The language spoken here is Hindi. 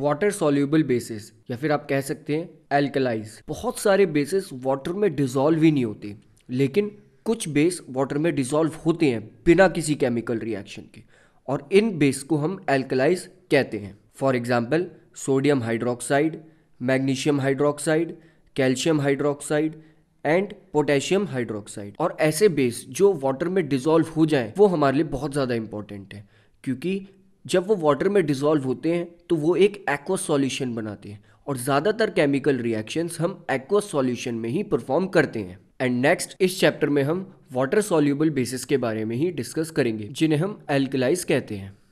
वाटर सोल्यूबल बेसिस या फिर आप कह सकते हैं एल्कलाइज बहुत सारे बेसिस वाटर में डिजोल्व ही नहीं होते लेकिन कुछ बेस वाटर में डिजोल्व होते हैं बिना किसी केमिकल रिएक्शन के और इन बेस को हम एल्कलाइज कहते हैं for example sodium hydroxide magnesium hydroxide calcium hydroxide and potassium hydroxide और ऐसे बेस जो वाटर में डिजोल्व हो जाए वो हमारे लिए बहुत ज़्यादा इंपॉर्टेंट है क्योंकि जब वो वाटर में डिज़ोल्व होते हैं तो वो एक एक्वा सॉल्यूशन बनाते हैं और ज़्यादातर केमिकल रिएक्शंस हम एक्वा सॉल्यूशन में ही परफॉर्म करते हैं एंड नेक्स्ट इस चैप्टर में हम वाटर सॉल्यूबल बेसिस के बारे में ही डिस्कस करेंगे जिन्हें हम एल्कलाइज कहते हैं